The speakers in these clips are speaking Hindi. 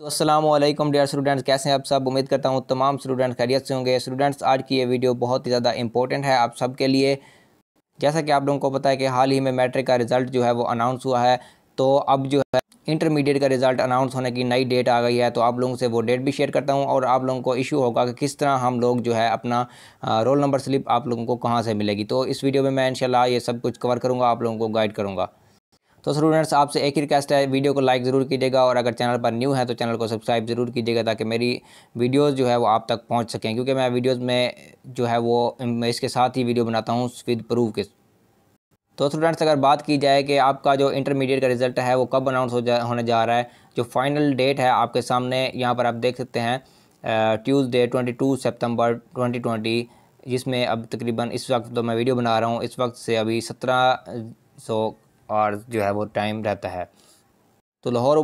तो असलम डियर स्टूडेंट्स कैसे हैं आप सब उम्मीद करता हूँ तमाम स्टूडेंट्स खैरियत से होंगे स्टूडेंट्स आज की ये वीडियो बहुत ही ज़्यादा इंपॉर्टेंट है आप सब के लिए जैसा कि आप लोगों को पता है कि हाल ही में मैट्रिक का रिज़ल्ट जो है वो अनाउंस हुआ है तो अब जो है इंटरमीडिएट का रिज़ल्ट अनाउंस होने की नई डेट आ गई है तो आप लोगों से वो डेट भी शेयर करता हूँ और आप लोगों को इशू होगा कि किस तरह हम लोग जो है अपना रोल नंबर स्लिप आप लोगों को कहाँ से मिलेगी तो इस वीडियो में मैं इंशाल्लाह ये सब कुछ कवर करूँगा आप लोगों को गाइड करूँगा तो स्टूडेंट्स आपसे एक ही रिक्वेस्ट है वीडियो को लाइक ज़रूर कीजिएगा और अगर चैनल पर न्यू है तो चैनल को सब्सक्राइब ज़रूर कीजिएगा ताकि मेरी वीडियोज़ जो है वो आप तक पहुँच सकें क्योंकि मैं वीडियोज़ में जो है वो इसके साथ ही वीडियो बनाता हूँ विद प्रूफ के तो स्टूडेंट्स अगर बात की जाए कि आपका जो इंटरमीडिएट का रिज़ल्ट है वो कब अनाउंस हो जा होने जा रहा है जो फाइनल डेट है आपके सामने यहाँ पर आप देख सकते हैं ट्यूसडे 22 सितंबर 2020 जिसमें अब तकरीबन इस वक्त तो मैं वीडियो बना रहा हूँ इस वक्त से अभी सत्रह सौ और जो है वो टाइम रहता है तो लाहौर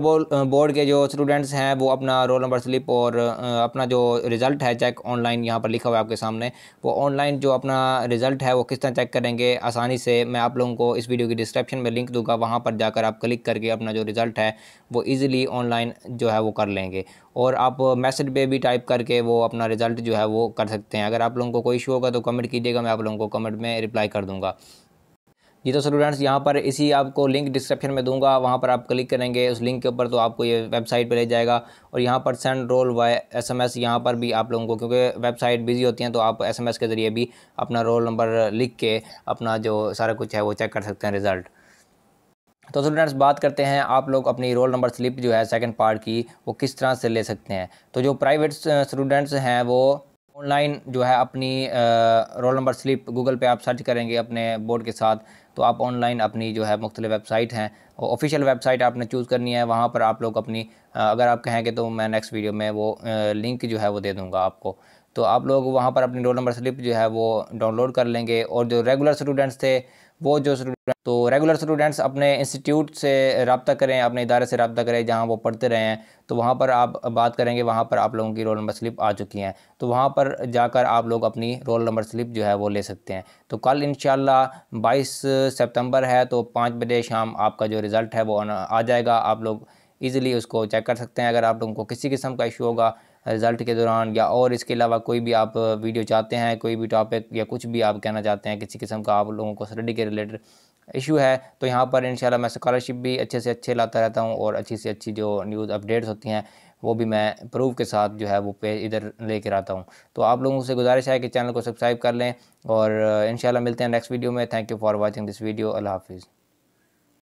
बोर्ड के जो स्टूडेंट्स हैं वो अपना रोल नंबर स्लिप और अपना जो रिज़ल्ट है चेक ऑनलाइन यहाँ पर लिखा हुआ है आपके सामने वो ऑनलाइन जो अपना रिज़ल्ट है वो किस तरह चेक करेंगे आसानी से मैं आप लोगों को इस वीडियो की डिस्क्रिप्शन में लिंक दूंगा वहाँ पर जाकर आप क्लिक करके अपना जो रिज़ल्ट है वो ईज़िली ऑनलाइन जो है वो कर लेंगे और आप मैसेज पे भी टाइप करके वो अपना रिज़ल्ट जो है वो कर सकते हैं अगर आप लोगों को कोई इशू होगा तो कमेंट कीजिएगा मैं आप लोगों को कमेंट में रिप्लाई कर दूँगा जी तो स्टूडेंट्स यहाँ पर इसी आपको लिंक डिस्क्रिप्शन में दूंगा वहाँ पर आप क्लिक करेंगे उस लिंक के ऊपर तो आपको ये वेबसाइट पर ले जाएगा और यहाँ पर send roll Y S M S यहाँ पर भी आप लोगों को क्योंकि वेबसाइट बिजी होती हैं तो आप एस एम एस के ज़रिए भी अपना रोल नंबर लिख के अपना जो सारा कुछ है वो चेक कर सकते हैं रिज़ल्ट तो स्टूडेंट्स बात करते हैं आप लोग अपनी रोल नंबर स्लिप जो है सेकेंड पार्ट की वो किस तरह से ले सकते हैं तो जो प्राइवेट स्टूडेंट्स हैं वो ऑनलाइन जो है अपनी रोल नंबर स्लिप गूगल पे आप सर्च करेंगे अपने बोर्ड के साथ तो आप ऑनलाइन अपनी जो है मुख्तलि वेबसाइट हैं ऑफिशियल वेबसाइट आपने चूज़ करनी है वहाँ पर आप लोग अपनी अगर आप कहेंगे तो मैं नेक्स्ट वीडियो में वो लिंक जो है वो दे दूँगा आपको तो आप लोग वहाँ पर अपनी रोल नंबर स्लिप जो है वो डाउनलोड कर लेंगे और जो रेगुलर स्टूडेंट्स थे वो जो स्टूडेंट तो रेगुलर स्टूडेंट्स अपने इंस्टीट्यूट से रबता करें अपने इदारे से रबता करें जहाँ वो पढ़ते रहे हैं तो वहाँ पर आप बात करेंगे वहाँ पर आप लोगों की रोल नंबर स्लिप आ चुकी हैं तो वहाँ पर जाकर आप लोग अपनी रोल नंबर स्लिप जो है वो ले सकते हैं तो कल इन बाईस सितंबर है तो पाँच बजे शाम आपका जो रिज़ल्ट है वो आ जाएगा आप लोग ईज़िली उसको चेक कर सकते हैं अगर आप लोगों को किसी किस्म का इशू होगा रिज़ल्ट के दौरान या और इसके अलावा कोई भी आप वीडियो चाहते हैं कोई भी टॉपिक या कुछ भी आप कहना चाहते हैं किसी किस्म का आप लोगों को स्टडी के रिलेटेड इशू है तो यहाँ पर इंशाल्लाह मैं स्कॉलरशिप भी अच्छे से अच्छे लाता रहता हूँ और अच्छी से अच्छी जो न्यूज़ अपडेट्स होती हैं वो भी मैं प्रूफ के साथ जो है वो पे इधर कर आता हूँ तो आप लोगों से गुजारिश है कि चैनल को सब्सक्राइब कर लें और इन मिलते हैं नेक्स्ट वीडियो में thank you for watching this video अल्लाह हाफिज़